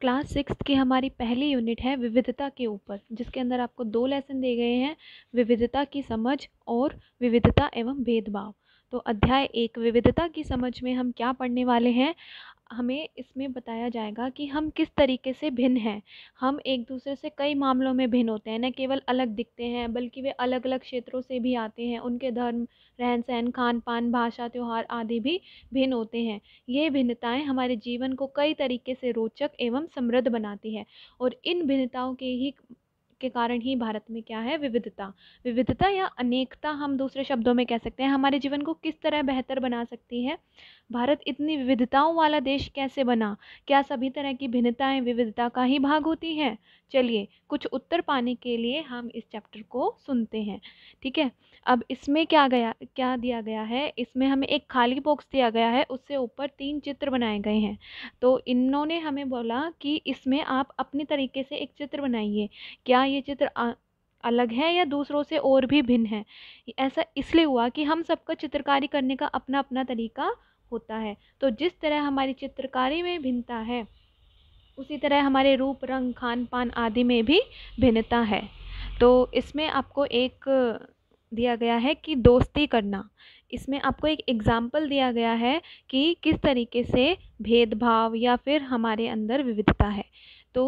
class six की हमारी पहली यूनिट है विविधता के ऊपर जिसके अंदर आपको दो लेसन दिए गए हैं विविधता की समझ और विविधता एवं भेदभाव तो अध्याय एक विविधता की समझ में हम क्या पढ़ने वाले हैं हमें इसमें बताया जाएगा कि हम किस तरीके से भिन्न हैं हम एक दूसरे से कई मामलों में भिन्न होते हैं न केवल अलग दिखते हैं बल्कि वे अलग अलग क्षेत्रों से भी आते हैं उनके धर्म रहन सहन खान पान भाषा त्यौहार आदि भी भिन्न होते हैं ये भिन्नताएँ हमारे जीवन को कई तरीके से रोचक एवं समृद्ध बनाती है और इन भिन्नताओं के ही के कारण ही भारत में क्या है विविधता विविधता या अनेकता हम दूसरे शब्दों में कह सकते हैं हमारे जीवन को किस तरह बेहतर बना सकती है भारत इतनी विविधताओं वाला देश कैसे बना क्या सभी तरह की भिन्नताएं विविधता का ही भाग होती हैं चलिए कुछ उत्तर पाने के लिए हम इस चैप्टर को सुनते हैं ठीक है अब इसमें क्या गया क्या दिया गया है इसमें हमें एक खाली बॉक्स दिया गया है उससे ऊपर तीन चित्र बनाए गए हैं तो इन्होंने हमें बोला कि इसमें आप अपने तरीके से एक चित्र बनाइए क्या ये चित्र आ, अलग है या दूसरों से और भी भिन्न है ऐसा इसलिए हुआ कि हम सबका चित्रकारी करने का अपना अपना तरीका होता है तो जिस तरह हमारी चित्रकारी में भिन्नता है उसी तरह हमारे रूप रंग खान पान आदि में भी भिन्नता है तो इसमें आपको एक दिया गया है कि दोस्ती करना इसमें आपको एक एग्ज़ाम्पल दिया गया है कि किस तरीके से भेदभाव या फिर हमारे अंदर विविधता है तो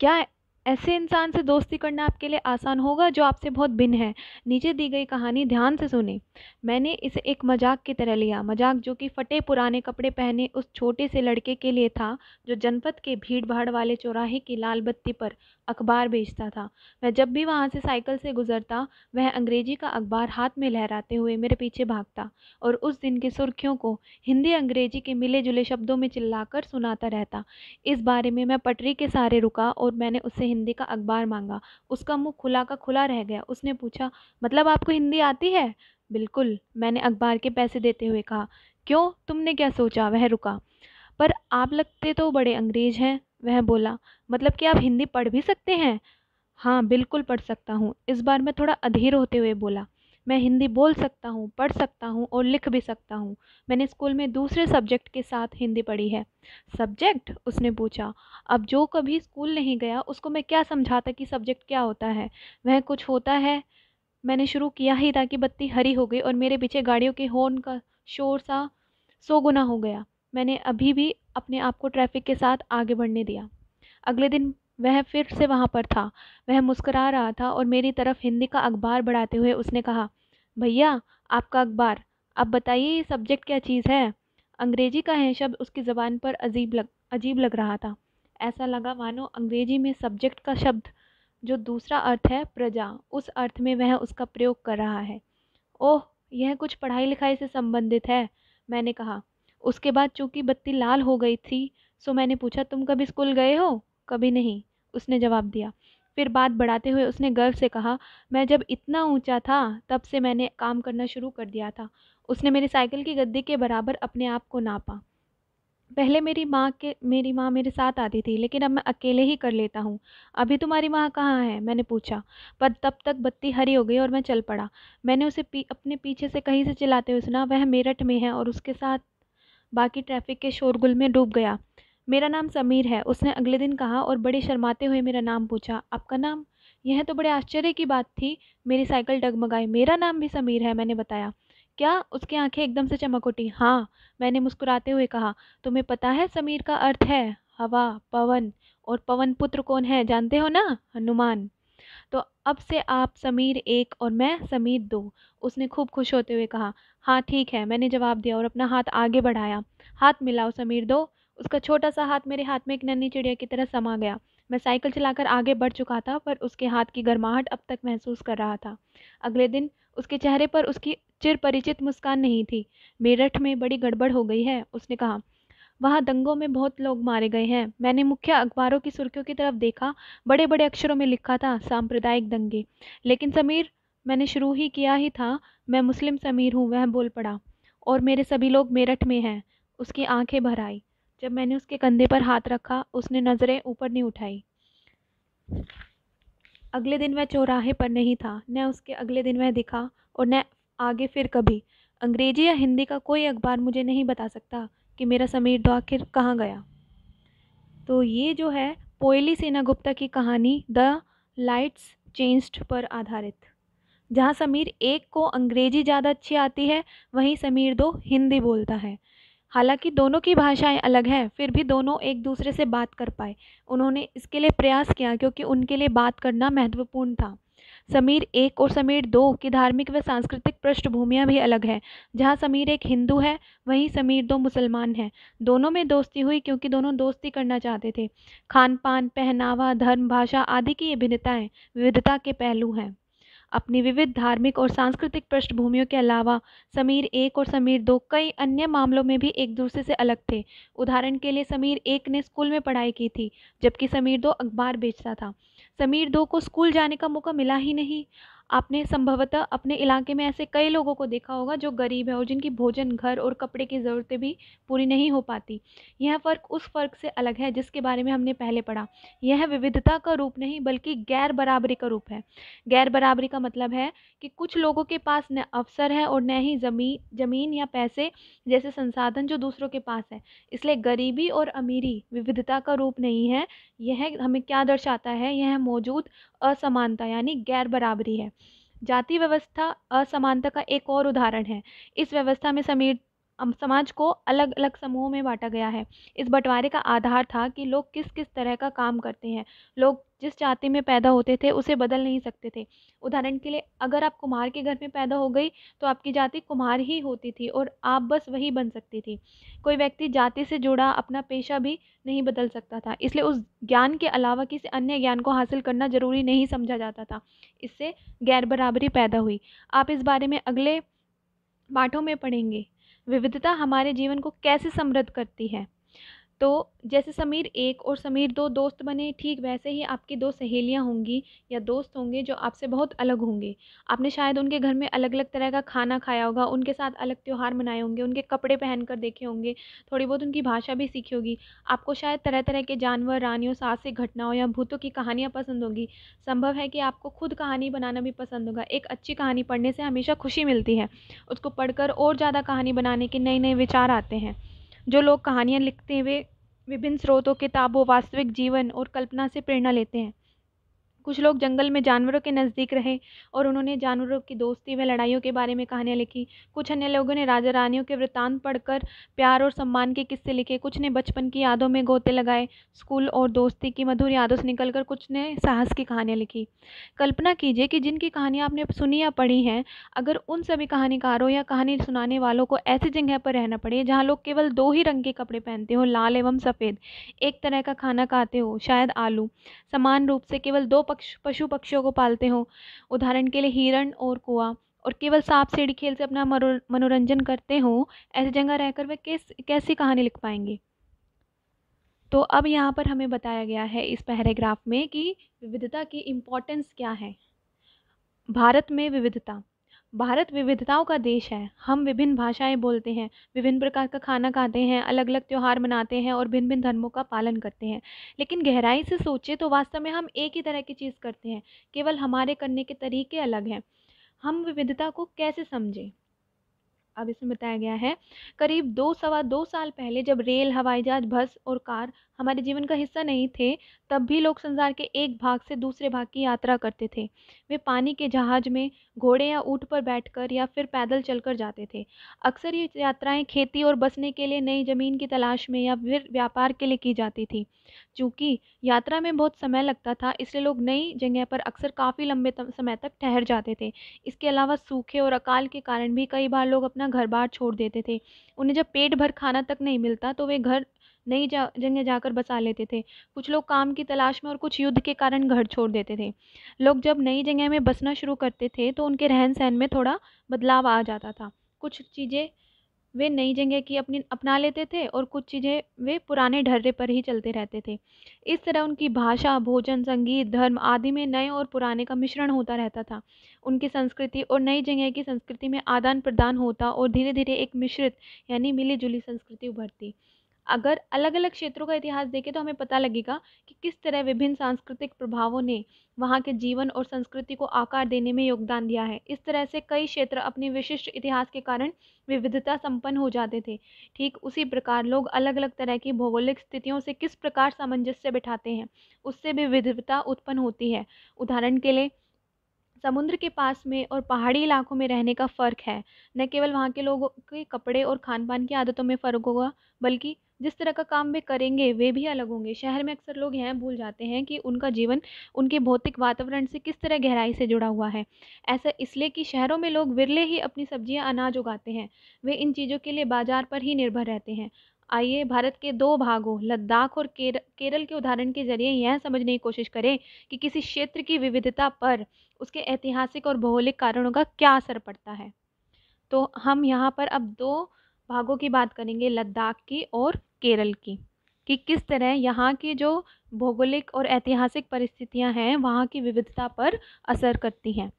क्या ऐसे इंसान से दोस्ती करना आपके लिए आसान होगा जो आपसे बहुत भिन्न है नीचे दी गई कहानी ध्यान से सुने मैंने इसे एक मजाक की तरह लिया मजाक जो कि फटे पुराने कपड़े पहने उस छोटे से लड़के के लिए था जो जनपद के भीड़ भाड़ वाले चौराहे की लाल बत्ती पर अखबार बेचता था वह जब भी वहाँ से साइकिल से गुज़रता वह अंग्रेजी का अखबार हाथ में लहराते हुए मेरे पीछे भागता और उस दिन की सुर्खियों को हिंदी अंग्रेजी के मिले जुले शब्दों में चिल्लाकर सुनाता रहता इस बारे में मैं पटरी के सहारे रुका और मैंने उससे हिंदी का अखबार मांगा उसका मुँह खुला का खुला रह गया उसने पूछा मतलब आपको हिंदी आती है बिल्कुल मैंने अखबार के पैसे देते हुए कहा क्यों तुमने क्या सोचा वह रुका पर आप लगते तो बड़े अंग्रेज हैं वह बोला मतलब कि आप हिंदी पढ़ भी सकते हैं हाँ बिल्कुल पढ़ सकता हूँ इस बार मैं थोड़ा अधीर होते हुए बोला मैं हिंदी बोल सकता हूँ पढ़ सकता हूँ और लिख भी सकता हूँ मैंने स्कूल में दूसरे सब्जेक्ट के साथ हिंदी पढ़ी है सब्जेक्ट उसने पूछा अब जो कभी स्कूल नहीं गया उसको मैं क्या समझाता कि सब्जेक्ट क्या होता है वह कुछ होता है मैंने शुरू किया ही था कि बत्ती हरी हो गई और मेरे पीछे गाड़ियों के हॉर्न का शोर सा सौ गुना हो गया मैंने अभी भी अपने आप को ट्रैफिक के साथ आगे बढ़ने दिया अगले दिन वह फिर से वहाँ पर था वह मुस्करा रहा था और मेरी तरफ हिंदी का अखबार बढ़ाते हुए उसने कहा भैया आपका अखबार आप बताइए ये सब्जेक्ट क्या चीज़ है अंग्रेजी का है शब्द उसकी ज़बान पर अजीब लग अजीब लग रहा था ऐसा लगा मानो अंग्रेजी में सब्जेक्ट का शब्द जो दूसरा अर्थ है प्रजा उस अर्थ में वह उसका प्रयोग कर रहा है ओह यह कुछ पढ़ाई लिखाई से संबंधित है मैंने कहा उसके बाद चूँकि बत्ती लाल हो गई थी सो मैंने पूछा तुम कभी स्कूल गए हो कभी नहीं उसने जवाब दिया फिर बात बढ़ाते हुए उसने गर्व से कहा मैं जब इतना ऊंचा था तब से मैंने काम करना शुरू कर दिया था उसने मेरी साइकिल की गद्दी के बराबर अपने आप को नापा पहले मेरी माँ के मेरी माँ मेरे साथ आती थी लेकिन अब मैं अकेले ही कर लेता हूँ अभी तुम्हारी माँ कहाँ है मैंने पूछा पर तब तक बत्ती हरी हो गई और मैं चल पड़ा मैंने उसे पी, अपने पीछे से कहीं से चिल्लाते हुए सुना वह मेरठ में है और उसके साथ बाकी ट्रैफिक के शोरगुल में डूब गया मेरा नाम समीर है उसने अगले दिन कहा और बड़े शर्माते हुए मेरा नाम पूछा आपका नाम यह तो बड़े आश्चर्य की बात थी मेरी साइकिल डगमगाई मेरा नाम भी समीर है मैंने बताया क्या उसकी आंखें एकदम से चमक उठी हाँ मैंने मुस्कुराते हुए कहा तुम्हें पता है समीर का अर्थ है हवा पवन और पवन पुत्र कौन है जानते हो ना हनुमान तो अब से आप समीर एक और मैं समीर दो उसने खूब खुश होते हुए कहा हाँ ठीक है मैंने जवाब दिया और अपना हाथ आगे बढ़ाया हाथ मिलाओ समीर दो उसका छोटा सा हाथ मेरे हाथ में एक नन्ही चिड़िया की तरह समा गया मैं साइकिल चलाकर आगे बढ़ चुका था पर उसके हाथ की गर्माहट अब तक महसूस कर रहा था अगले दिन उसके चेहरे पर उसकी चिर परिचित मुस्कान नहीं थी मेरठ में बड़ी गड़बड़ हो गई है उसने कहा वहाँ दंगों में बहुत लोग मारे गए हैं मैंने मुख्य अखबारों की सुर्खियों की तरफ देखा बड़े बड़े अक्षरों में लिखा था सांप्रदायिक दंगे लेकिन समीर मैंने शुरू ही किया ही था मैं मुस्लिम समीर हूँ वह बोल पड़ा और मेरे सभी लोग मेरठ में हैं उसकी आंखें भर आई जब मैंने उसके कंधे पर हाथ रखा उसने नज़रें ऊपर नहीं उठाई अगले दिन वह चौराहे पर नहीं था न उसके अगले दिन वह दिखा और न आगे फिर कभी अंग्रेजी या हिंदी का कोई अखबार मुझे नहीं बता सकता कि मेरा समीर तो आखिर कहाँ गया तो ये जो है पोयली गुप्ता की कहानी द लाइट्स चेंज्ड पर आधारित जहाँ समीर एक को अंग्रेजी ज़्यादा अच्छी आती है वहीं समीर दो हिंदी बोलता है हालांकि दोनों की भाषाएं अलग हैं फिर भी दोनों एक दूसरे से बात कर पाए उन्होंने इसके लिए प्रयास किया क्योंकि उनके लिए बात करना महत्वपूर्ण था समीर एक और समीर दो की धार्मिक व सांस्कृतिक पृष्ठभूमियाँ भी अलग हैं जहाँ समीर एक हिंदू है वहीं समीर दो मुसलमान हैं दोनों में दोस्ती हुई क्योंकि दोनों दोस्ती करना चाहते थे खान पान पहनावा धर्म भाषा आदि की ये भिन्नताएँ विविधता के पहलू हैं अपनी विविध धार्मिक और सांस्कृतिक पृष्ठभूमियों के अलावा समीर एक और समीर दो कई अन्य मामलों में भी एक दूसरे से अलग थे उदाहरण के लिए समीर एक ने स्कूल में पढ़ाई की थी जबकि समीर दो अखबार बेचता था समीर दो को स्कूल जाने का मौका मिला ही नहीं आपने संभवतः अपने इलाके में ऐसे कई लोगों को देखा होगा जो गरीब है और जिनकी भोजन घर और कपड़े की ज़रूरतें भी पूरी नहीं हो पाती यह फ़र्क उस फ़र्क से अलग है जिसके बारे में हमने पहले पढ़ा यह विविधता का रूप नहीं बल्कि गैर बराबरी का रूप है गैर बराबरी का मतलब है कि कुछ लोगों के पास न अवसर है और न ही ज़मीन ज़मीन या पैसे जैसे संसाधन जो दूसरों के पास है इसलिए गरीबी और अमीरी विविधता का रूप नहीं है यह हमें क्या दर्शाता है यह मौजूद असमानता यानी गैर बराबरी है जाति व्यवस्था असमानता का एक और उदाहरण है इस व्यवस्था में समीर समाज को अलग अलग समूहों में बांटा गया है इस बंटवारे का आधार था कि लोग किस किस तरह का काम करते हैं लोग जिस जाति में पैदा होते थे उसे बदल नहीं सकते थे उदाहरण के लिए अगर आप कुम्हार के घर में पैदा हो गई तो आपकी जाति कुम्हार ही होती थी और आप बस वही बन सकती थी कोई व्यक्ति जाति से जुड़ा अपना पेशा भी नहीं बदल सकता था इसलिए उस ज्ञान के अलावा किसी अन्य ज्ञान को हासिल करना ज़रूरी नहीं समझा जाता था इससे गैर बराबरी पैदा हुई आप इस बारे में अगले पाठों में पढ़ेंगे विविधता हमारे जीवन को कैसे समृद्ध करती है तो जैसे समीर एक और समीर दो दोस्त बने ठीक वैसे ही आपकी दो सहेलियां होंगी या दोस्त होंगे जो आपसे बहुत अलग होंगे आपने शायद उनके घर में अलग अलग तरह का खाना खाया होगा उनके साथ अलग त्यौहार मनाए होंगे उनके कपड़े पहनकर देखे होंगे थोड़ी बहुत उनकी भाषा भी सीखी होगी आपको शायद तरह तरह के जानवर रानियों साहसिक घटनाओं या भूतों की कहानियाँ पसंद होंगी संभव है कि आपको खुद कहानी बनाना भी पसंद होगा एक अच्छी कहानी पढ़ने से हमेशा खुशी मिलती है उसको पढ़कर और ज़्यादा कहानी बनाने के नए नए विचार आते हैं जो लोग कहानियाँ लिखते हैं वे विभिन्न स्रोतों किताबों वास्तविक जीवन और कल्पना से प्रेरणा लेते हैं कुछ लोग जंगल में जानवरों के नज़दीक रहे और उन्होंने जानवरों की दोस्ती व लड़ाइयों के बारे में कहानियाँ लिखी कुछ अन्य लोगों ने राजा रानियों के वृत्तांत पढ़कर प्यार और सम्मान के किस्से लिखे कुछ ने बचपन की यादों में गोते लगाए स्कूल और दोस्ती की मधुर यादों से निकलकर कुछ ने साहस की कहानियाँ लिखी कल्पना कीजिए कि जिनकी कहानियाँ आपने सुनी या पढ़ी हैं अगर उन सभी कहानीकारों या कहानी सुनाने वालों को ऐसी जगह पर रहना पड़े जहाँ लोग केवल दो ही रंग के कपड़े पहनते हो लाल एवं सफ़ेद एक तरह का खाना खाते हो शायद आलू समान रूप से केवल दो पक्ष पशु पक्षियों को पालते हो उदाहरण के लिए हिरण और कुआ और केवल सांप सीढ़ी खेल से अपना मनोरंजन करते हो ऐसी जगह रहकर वे किस कैसी कहानी लिख पाएंगे तो अब यहाँ पर हमें बताया गया है इस पैराग्राफ में कि विविधता की इम्पोर्टेंस क्या है भारत में विविधता भारत विविधताओं का देश है हम विभिन्न भाषाएँ बोलते हैं विभिन्न प्रकार का खाना खाते हैं अलग अलग त्यौहार मनाते हैं और भिन्न भिन्न धर्मों का पालन करते हैं लेकिन गहराई से सोचें तो वास्तव में हम एक ही तरह की चीज़ करते हैं केवल हमारे करने के तरीके अलग हैं हम विविधता को कैसे समझें अब इसमें बताया गया है करीब दो सवा दो साल पहले जब रेल हवाई जहाज बस और कार हमारे जीवन का हिस्सा नहीं थे तब भी लोग संसार के एक भाग से दूसरे भाग की यात्रा करते थे वे पानी के जहाज में घोड़े या ऊँट पर बैठकर या फिर पैदल चलकर जाते थे अक्सर ये यात्राएं खेती और बसने के लिए नई ज़मीन की तलाश में या फिर व्यापार के लिए की जाती थी चूँकि यात्रा में बहुत समय लगता था इसलिए लोग नई जगह पर अक्सर काफ़ी लंबे समय तक ठहर जाते थे इसके अलावा सूखे और अकाल के कारण भी कई बार लोग अपना घर बार छोड़ देते थे उन्हें जब पेट भर खाना तक नहीं मिलता तो वे घर नई जा जगह जाकर बसा लेते थे कुछ लोग काम की तलाश में और कुछ युद्ध के कारण घर छोड़ देते थे लोग जब नई जगह में बसना शुरू करते थे तो उनके रहन सहन में थोड़ा बदलाव आ जाता था कुछ चीज़ें वे नई जगह की अपनी अपना लेते थे और कुछ चीज़ें वे पुराने ढर्रे पर ही चलते रहते थे इस तरह उनकी भाषा भोजन संगीत धर्म आदि में नए और पुराने का मिश्रण होता रहता था उनकी संस्कृति और नई जगह की संस्कृति में आदान प्रदान होता और धीरे धीरे एक मिश्रित यानी मिली जुली संस्कृति उभरती अगर अलग अलग क्षेत्रों का इतिहास देखें तो हमें पता लगेगा कि किस तरह विभिन्न सांस्कृतिक प्रभावों ने वहाँ के जीवन और संस्कृति को आकार देने में योगदान दिया है इस तरह से कई क्षेत्र अपने विशिष्ट इतिहास के कारण विविधता संपन्न हो जाते थे ठीक उसी प्रकार लोग अलग अलग तरह की भौगोलिक स्थितियों से किस प्रकार सामंजस्य बैठाते हैं उससे भी विविधता उत्पन्न होती है उदाहरण के लिए समुद्र के पास में और पहाड़ी इलाकों में रहने का फ़र्क है न केवल वहाँ के लोगों के कपड़े और खान पान की आदतों में फ़र्क होगा बल्कि जिस तरह का काम वे करेंगे वे भी अलग होंगे शहर में अक्सर लोग यह भूल जाते हैं कि उनका जीवन उनके भौतिक वातावरण से किस तरह गहराई से जुड़ा हुआ है ऐसा इसलिए कि शहरों में लोग विरले ही अपनी सब्जियां अनाज उगाते हैं वे इन चीज़ों के लिए बाजार पर ही निर्भर रहते हैं आइए भारत के दो भागों लद्दाख और केर, केरल के उदाहरण के जरिए यह समझने की कोशिश करें कि किसी क्षेत्र की विविधता पर उसके ऐतिहासिक और भौगोलिक कारणों का क्या असर पड़ता है तो हम यहाँ पर अब दो भागों की बात करेंगे लद्दाख की और केरल की कि किस तरह यहाँ की जो भौगोलिक और ऐतिहासिक परिस्थितियाँ हैं वहाँ की विविधता पर असर करती हैं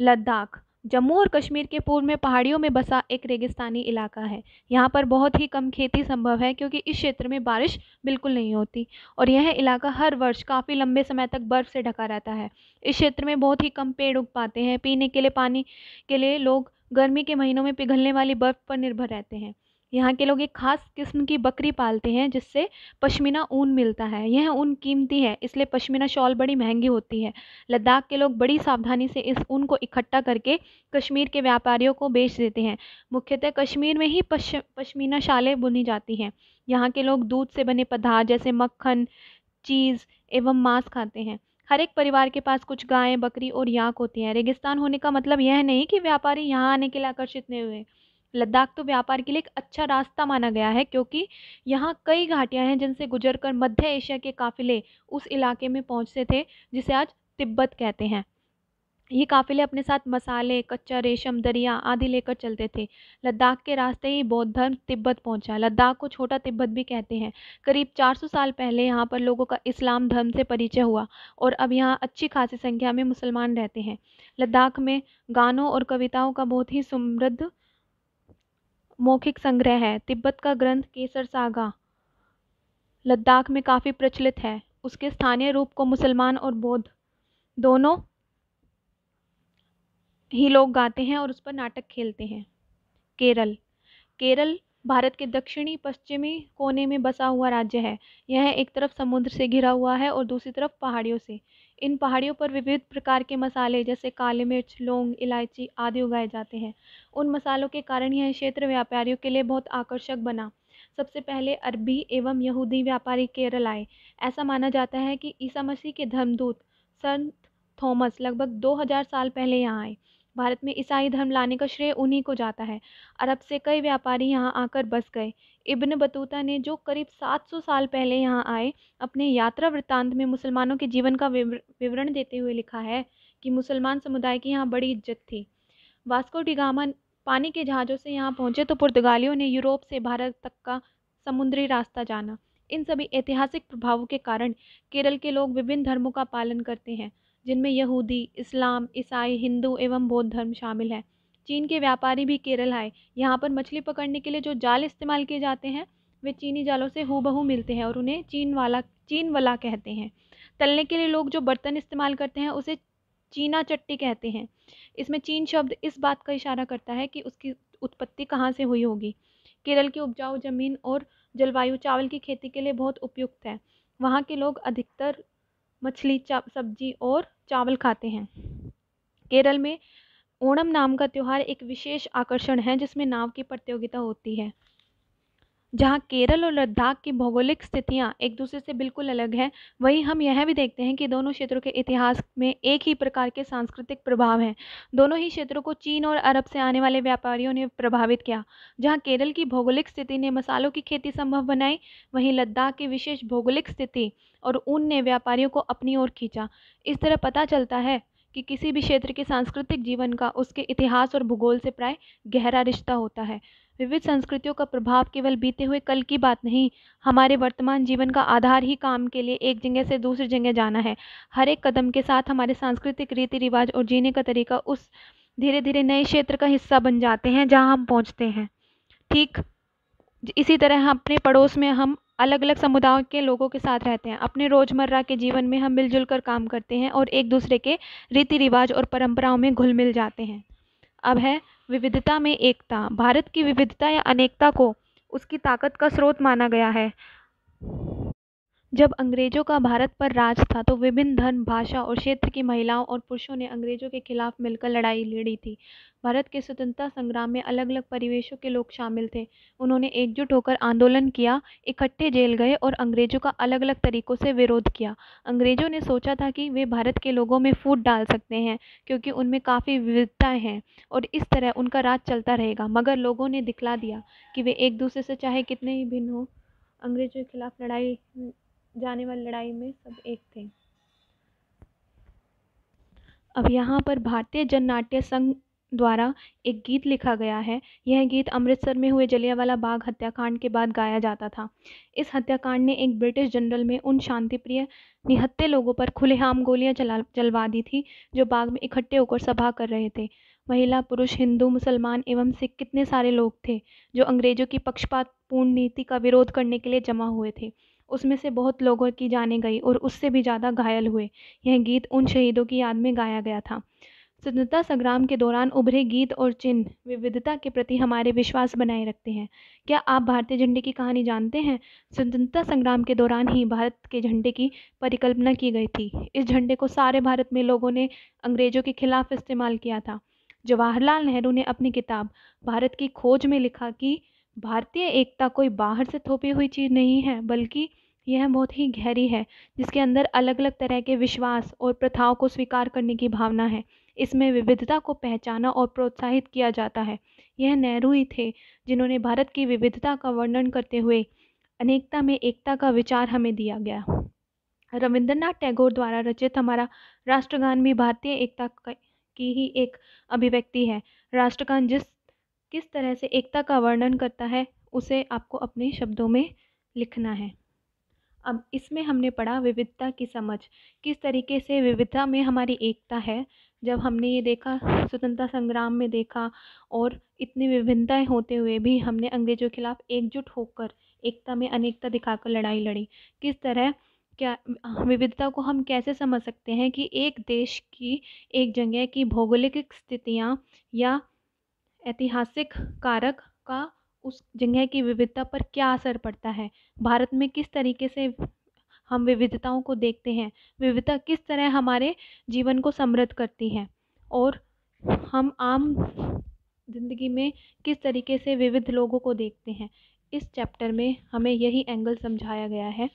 लद्दाख जम्मू और कश्मीर के पूर्व में पहाड़ियों में बसा एक रेगिस्तानी इलाका है यहाँ पर बहुत ही कम खेती संभव है क्योंकि इस क्षेत्र में बारिश बिल्कुल नहीं होती और यह इलाका हर वर्ष काफ़ी लंबे समय तक बर्फ़ से ढका रहता है इस क्षेत्र में बहुत ही कम पेड़ उग पाते हैं पीने के लिए पानी के लिए लोग गर्मी के महीनों में पिघलने वाली बर्फ़ पर निर्भर रहते हैं यहाँ के लोग एक खास किस्म की बकरी पालते हैं जिससे पश्मीना ऊन मिलता है यह ऊन कीमती है इसलिए पश्मीना शॉल बड़ी महंगी होती है लद्दाख के लोग बड़ी सावधानी से इस ऊन को इकट्ठा करके कश्मीर के व्यापारियों को बेच देते हैं मुख्यतः कश्मीर में ही पश पश्मीना शालें बुनी जाती हैं यहाँ के लोग दूध से बने पदार्थ जैसे मक्खन चीज़ एवं मांस खाते हैं हर एक परिवार के पास कुछ गायें बकरी और याक होती हैं रेगिस्तान होने का मतलब यह नहीं कि व्यापारी यहाँ आने के लिए आकर्षित नहीं हुए लद्दाख तो व्यापार के लिए एक अच्छा रास्ता माना गया है क्योंकि यहाँ कई घाटियाँ हैं जिनसे गुजर कर मध्य एशिया के काफिले उस इलाके में पहुँचते थे जिसे आज तिब्बत कहते हैं ये काफ़िले अपने साथ मसाले कच्चा रेशम दरिया आदि लेकर चलते थे लद्दाख के रास्ते ही बौद्ध धर्म तिब्बत पहुंचा लद्दाख को छोटा तिब्बत भी कहते हैं करीब 400 साल पहले यहाँ पर लोगों का इस्लाम धर्म से परिचय हुआ और अब यहाँ अच्छी खासी संख्या में मुसलमान रहते हैं लद्दाख में गानों और कविताओं का बहुत ही समृद्ध मौखिक संग्रह है तिब्बत का ग्रंथ केसर सागा लद्दाख में काफ़ी प्रचलित है उसके स्थानीय रूप को मुसलमान और बौद्ध दोनों ही लोग गाते हैं और उस पर नाटक खेलते हैं केरल केरल भारत के दक्षिणी पश्चिमी कोने में बसा हुआ राज्य है यह एक तरफ समुद्र से घिरा हुआ है और दूसरी तरफ पहाड़ियों से इन पहाड़ियों पर विविध प्रकार के मसाले जैसे काले मिर्च लौंग इलायची आदि उगाए जाते हैं उन मसालों के कारण यह क्षेत्र व्यापारियों के लिए बहुत आकर्षक बना सबसे पहले अरबी एवं यहूदी व्यापारी केरल आए ऐसा माना जाता है कि ईसा मसीह के धर्मदूत संत थॉमस लगभग 2000 साल पहले यहाँ आए भारत में ईसाई धर्म लाने का श्रेय उन्हीं को जाता है अरब से कई व्यापारी यहाँ आकर बस गए इब्न बतूता ने जो करीब 700 साल पहले यहाँ आए अपने यात्रा वृत्तांत में मुसलमानों के जीवन का विवरण देते हुए लिखा है कि मुसलमान समुदाय की यहाँ बड़ी इज्जत थी वास्को डिगामा पानी के जहाज़ों से यहाँ पहुँचे तो पुर्तगालियों ने यूरोप से भारत तक का समुद्री रास्ता जाना इन सभी ऐतिहासिक प्रभावों के कारण केरल के लोग विभिन्न धर्मों का पालन करते हैं जिनमें यहूदी इस्लाम ईसाई हिंदू एवं बौद्ध धर्म शामिल हैं चीन के व्यापारी भी केरल आए यहाँ पर मछली पकड़ने के लिए जो जाल इस्तेमाल किए जाते हैं वे चीनी जालों से हूबहू मिलते हैं और उन्हें चीन वाला चीन वाला कहते हैं तलने के लिए लोग जो बर्तन इस्तेमाल करते हैं उसे चीना चट्टी कहते हैं इसमें चीन शब्द इस बात का इशारा करता है कि उसकी उत्पत्ति कहाँ से हुई होगी केरल की उपजाऊ जमीन और जलवायु चावल की खेती के लिए बहुत उपयुक्त है वहाँ के लोग अधिकतर मछली चा सब्जी और चावल खाते हैं केरल में ओणम नाम का त्यौहार एक विशेष आकर्षण है जिसमें नाव की प्रतियोगिता होती है जहाँ केरल और लद्दाख की भौगोलिक स्थितियाँ एक दूसरे से बिल्कुल अलग हैं वहीं हम यह भी देखते हैं कि दोनों क्षेत्रों के इतिहास में एक ही प्रकार के सांस्कृतिक प्रभाव हैं दोनों ही क्षेत्रों को चीन और अरब से आने वाले व्यापारियों ने प्रभावित किया जहाँ केरल की भौगोलिक स्थिति ने मसालों की खेती संभव बनाई वहीं लद्दाख की विशेष भौगोलिक स्थिति और ऊन ने व्यापारियों को अपनी ओर खींचा इस तरह पता चलता है कि किसी भी क्षेत्र के सांस्कृतिक जीवन का उसके इतिहास और भूगोल से प्राय गहरा रिश्ता होता है विविध संस्कृतियों का प्रभाव केवल बीते हुए कल की बात नहीं हमारे वर्तमान जीवन का आधार ही काम के लिए एक जगह से दूसरी जगह जाना है हर एक कदम के साथ हमारे सांस्कृतिक रीति रिवाज और जीने का तरीका उस धीरे धीरे नए क्षेत्र का हिस्सा बन जाते हैं जहाँ हम पहुँचते हैं ठीक इसी तरह हम अपने पड़ोस में हम अलग अलग समुदायों के लोगों के साथ रहते हैं अपने रोज़मर्रा के जीवन में हम मिलजुल कर काम करते हैं और एक दूसरे के रीति रिवाज और परंपराओं में घुल मिल जाते हैं अब है विविधता में एकता भारत की विविधता या अनेकता को उसकी ताकत का स्रोत माना गया है जब अंग्रेज़ों का भारत पर राज था तो विभिन्न धर्म भाषा और क्षेत्र की महिलाओं और पुरुषों ने अंग्रेज़ों के ख़िलाफ़ मिलकर लड़ाई लड़ी थी भारत के स्वतंत्रता संग्राम में अलग अलग परिवेशों के लोग शामिल थे उन्होंने एकजुट होकर आंदोलन किया इकट्ठे जेल गए और अंग्रेज़ों का अलग अलग तरीक़ों से विरोध किया अंग्रेज़ों ने सोचा था कि वे भारत के लोगों में फूट डाल सकते हैं क्योंकि उनमें काफ़ी विविधताएँ हैं और इस तरह उनका राज चलता रहेगा मगर लोगों ने दिखला दिया कि वे एक दूसरे से चाहे कितने ही भिन्न हों अंग्रेज़ों के खिलाफ़ लड़ाई जाने वाली लड़ाई में सब एक थे अब यहाँ पर भारतीय जननाट्य संघ द्वारा एक गीत लिखा गया है यह गीत अमृतसर में हुए जलियावाला बाग हत्याकांड के बाद गाया जाता था इस हत्याकांड ने एक ब्रिटिश जनरल में उन शांतिप्रिय निहत्ते लोगों पर खुलेआम गोलियां चला चलवा दी थी जो बाग में इकट्ठे होकर सभा कर रहे थे महिला पुरुष हिंदू मुसलमान एवं सिख कितने सारे लोग थे जो अंग्रेजों की पक्षपातपूर्ण नीति का विरोध करने के लिए जमा हुए थे उसमें से बहुत लोगों की जाने गई और उससे भी ज़्यादा घायल हुए यह गीत उन शहीदों की याद में गाया गया था स्वतंत्रता संग्राम के दौरान उभरे गीत और चिन्ह विविधता के प्रति हमारे विश्वास बनाए रखते हैं क्या आप भारतीय झंडे की कहानी जानते हैं स्वतंत्रता संग्राम के दौरान ही भारत के झंडे की परिकल्पना की गई थी इस झंडे को सारे भारत में लोगों ने अंग्रेजों के खिलाफ इस्तेमाल किया था जवाहरलाल नेहरू ने अपनी किताब भारत की खोज में लिखा कि भारतीय एकता कोई बाहर से थोपी हुई चीज़ नहीं है बल्कि यह बहुत ही गहरी है जिसके अंदर अलग अलग तरह के विश्वास और प्रथाओं को स्वीकार करने की भावना है इसमें विविधता को पहचाना और प्रोत्साहित किया जाता है यह नेहरू ही थे जिन्होंने भारत की विविधता का वर्णन करते हुए अनेकता में एकता का विचार हमें दिया गया रविंद्रनाथ टैगोर द्वारा रचित हमारा राष्ट्रगान भी भारतीय एकता की ही एक अभिव्यक्ति है राष्ट्रगान जिस किस तरह से एकता का वर्णन करता है उसे आपको अपने शब्दों में लिखना है अब इसमें हमने पढ़ा विविधता की समझ किस तरीके से विविधता में हमारी एकता है जब हमने ये देखा स्वतंत्रता संग्राम में देखा और इतनी विभिन्नताएं होते हुए भी हमने अंग्रेज़ों के खिलाफ एकजुट होकर एकता में अनेकता दिखाकर लड़ाई लड़ी किस तरह क्या विविधता को हम कैसे समझ सकते हैं कि एक देश की एक जगह की भौगोलिक स्थितियाँ या ऐतिहासिक कारक का उस जगह की विविधता पर क्या असर पड़ता है भारत में किस तरीके से हम विविधताओं को देखते हैं विविधता किस तरह हमारे जीवन को समृद्ध करती है और हम आम ज़िंदगी में किस तरीके से विविध लोगों को देखते हैं इस चैप्टर में हमें यही एंगल समझाया गया है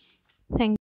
थैंक